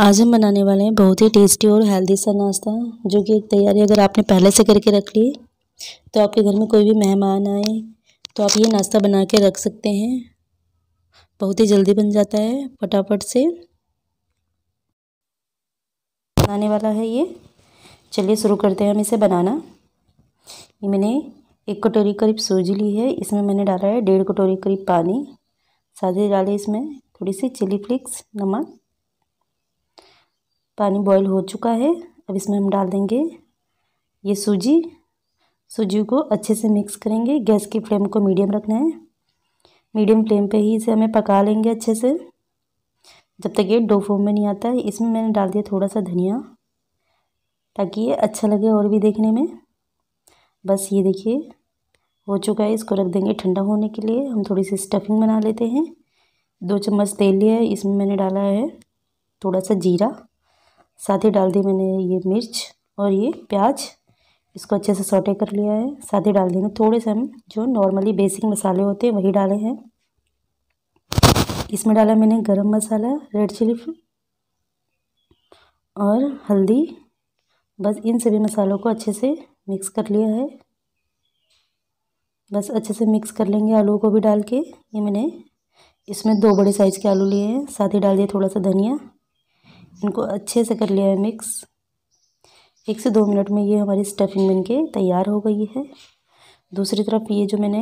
आज हम बनाने वाले हैं बहुत ही टेस्टी और हेल्दी सा नाश्ता जो कि एक तैयारी अगर आपने पहले से करके रख ली तो आपके घर में कोई भी मेहमान आए तो आप ये नाश्ता बना के रख सकते हैं बहुत ही जल्दी बन जाता है फटाफट से बनाने वाला है ये चलिए शुरू करते हैं हम इसे बनाना ये मैंने एक कटोरी करीब सूजी ली है इसमें मैंने डाला है डेढ़ कटोरी करीब पानी साथ ही डाले इसमें थोड़ी सी चिली फ्लिक्स नमक पानी बॉईल हो चुका है अब इसमें हम डाल देंगे ये सूजी सूजी को अच्छे से मिक्स करेंगे गैस की फ्लेम को मीडियम रखना है मीडियम फ्लेम पे ही इसे हमें पका लेंगे अच्छे से जब तक ये डो फॉर्म में नहीं आता है इसमें मैंने डाल दिया थोड़ा सा धनिया ताकि ये अच्छा लगे और भी देखने में बस ये देखिए हो चुका है इसको रख देंगे ठंडा होने के लिए हम थोड़ी सी स्टफिंग बना लेते हैं दो चम्मच तेल लिया है इसमें मैंने डाला है थोड़ा सा जीरा साथ ही डाल दी मैंने ये मिर्च और ये प्याज इसको अच्छे से सोटे कर लिया है साथ ही डाल देंगे थोड़े से हम जो नॉर्मली बेसिक मसाले होते हैं वही डाले हैं इसमें डाला मैंने गरम मसाला रेड चिली और हल्दी बस इन सभी मसालों को अच्छे से मिक्स कर लिया है बस अच्छे से मिक्स कर लेंगे आलू को भी डाल के ये मैंने इसमें दो बड़े साइज़ के आलू लिए हैं साथ ही डाल दिया थोड़ा सा धनिया इनको अच्छे से कर लिया है मिक्स एक से दो मिनट में ये हमारी स्टफिंग बनके तैयार हो गई है दूसरी तरफ ये जो मैंने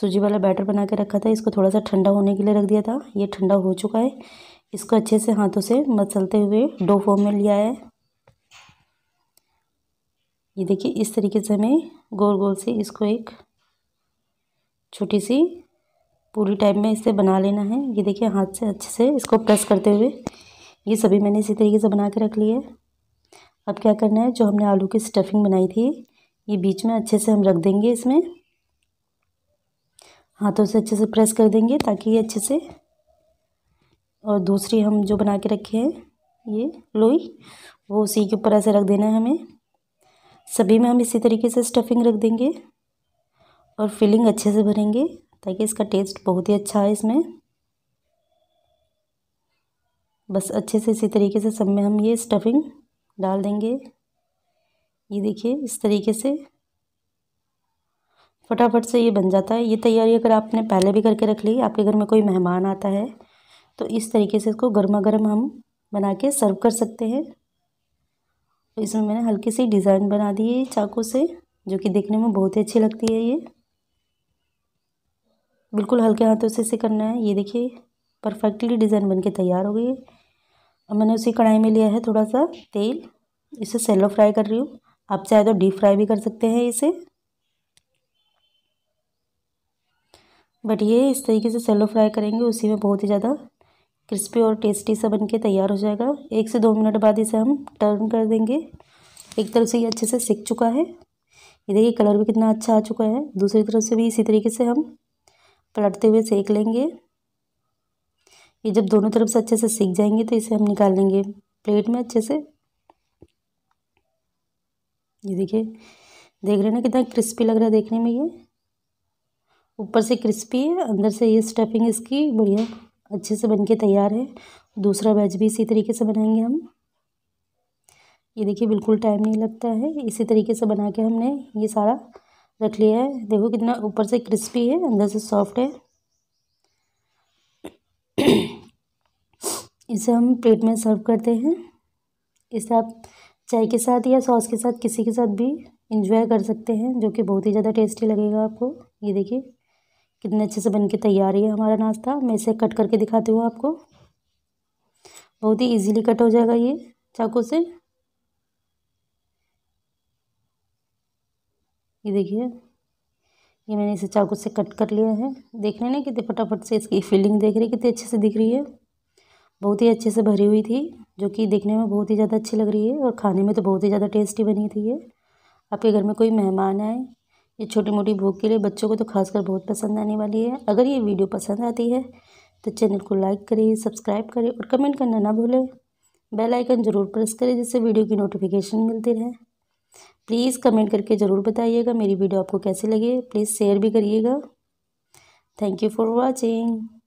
सूजी वाला बैटर बना के रखा था इसको थोड़ा सा ठंडा होने के लिए रख दिया था ये ठंडा हो चुका है इसको अच्छे से हाथों से मसलते हुए डो फॉर्म में लिया है ये देखिए इस तरीके से हमें गोल गोल से इसको एक छोटी सी पूरी टाइप में इसे बना लेना है ये देखिए हाथ से अच्छे से इसको प्रेस करते हुए ये सभी मैंने इसी तरीके से बना के रख लिए अब क्या करना है जो हमने आलू की स्टफिंग बनाई थी ये बीच में अच्छे से हम रख देंगे इसमें हाथों से अच्छे से प्रेस कर देंगे ताकि ये अच्छे से और दूसरी हम जो बना के रखे हैं ये लोई वो उसी के ऊपर ऐसे रख देना है हमें सभी में हम इसी तरीके से स्टफिंग रख देंगे और फिलिंग अच्छे से भरेंगे ताकि इसका टेस्ट बहुत ही अच्छा है इसमें बस अच्छे से इसी तरीके से सब में हम ये स्टफिंग डाल देंगे ये देखिए इस तरीके से फटाफट से ये बन जाता है ये तैयारी अगर आपने पहले भी करके रख ली आपके घर में कोई मेहमान आता है तो इस तरीके से इसको गर्मा गर्म हम बना के सर्व कर सकते हैं तो इसमें मैंने हल्की सी डिज़ाइन बना दी है चाकू से जो कि देखने में बहुत ही अच्छी लगती है ये बिल्कुल हल्के हाथों से इसे करना है ये देखिए परफेक्टली डिज़ाइन बनके तैयार हो गई है अब मैंने उसी कढ़ाई में लिया है थोड़ा सा तेल इसे सेलो फ्राई कर रही हूँ आप चाहे तो डीप फ्राई भी कर सकते हैं इसे बट ये इस तरीके से सेलो फ्राई करेंगे उसी में बहुत ही ज़्यादा क्रिस्पी और टेस्टी सा बनके तैयार हो जाएगा एक से दो मिनट बाद इसे हम टर्न कर देंगे एक तरफ से ये अच्छे से सीख चुका है ये देखिए कलर भी कितना अच्छा आ चुका है दूसरी तरफ से भी इसी तरीके से हम पलटते हुए सेक लेंगे ये जब दोनों तरफ से अच्छे से सीख जाएंगे तो इसे हम निकाल लेंगे प्लेट में अच्छे से ये देखिए देख रहे हैं ना कितना क्रिस्पी लग रहा है देखने में ये ऊपर से क्रिस्पी है अंदर से ये स्टफिंग इसकी बढ़िया अच्छे से बनके तैयार है दूसरा वेज भी इसी तरीके से बनाएंगे हम ये देखिए बिल्कुल टाइम नहीं लगता है इसी तरीके से बना के हमने ये सारा रख लिया है देखो कितना ऊपर से क्रिस्पी है अंदर से सॉफ्ट है इसे हम प्लेट में सर्व करते हैं इसे आप चाय के साथ या सॉस के साथ किसी के साथ भी इंजॉय कर सकते हैं जो कि बहुत ही ज़्यादा टेस्टी लगेगा आपको ये देखिए कितने अच्छे से बन के तैयार है हमारा नाश्ता मैं इसे कट करके दिखाती हूँ आपको बहुत ही इजीली कट हो जाएगा ये चाकू से ये देखिए ये मैंने इसे चाकू से कट कर लिया है देख रहे हैं ना कितने फटाफट से इसकी फीलिंग देख रही है कितनी अच्छे से दिख रही है बहुत ही अच्छे से भरी हुई थी जो कि देखने में बहुत ही ज़्यादा अच्छी लग रही है और खाने में तो बहुत ही ज़्यादा टेस्टी बनी थी ये आपके घर में कोई मेहमान आए ये छोटी मोटी भूख के लिए बच्चों को तो खासकर बहुत पसंद आने वाली है अगर ये वीडियो पसंद आती है तो चैनल को लाइक करें सब्सक्राइब करें और कमेंट करना ना भूलें बेल आइकन ज़रूर प्रेस करें जिससे वीडियो की नोटिफिकेशन मिलती रहे प्लीज़ कमेंट करके ज़रूर बताइएगा मेरी वीडियो आपको कैसी लगी प्लीज़ शेयर भी करिएगा थैंक यू फॉर वॉचिंग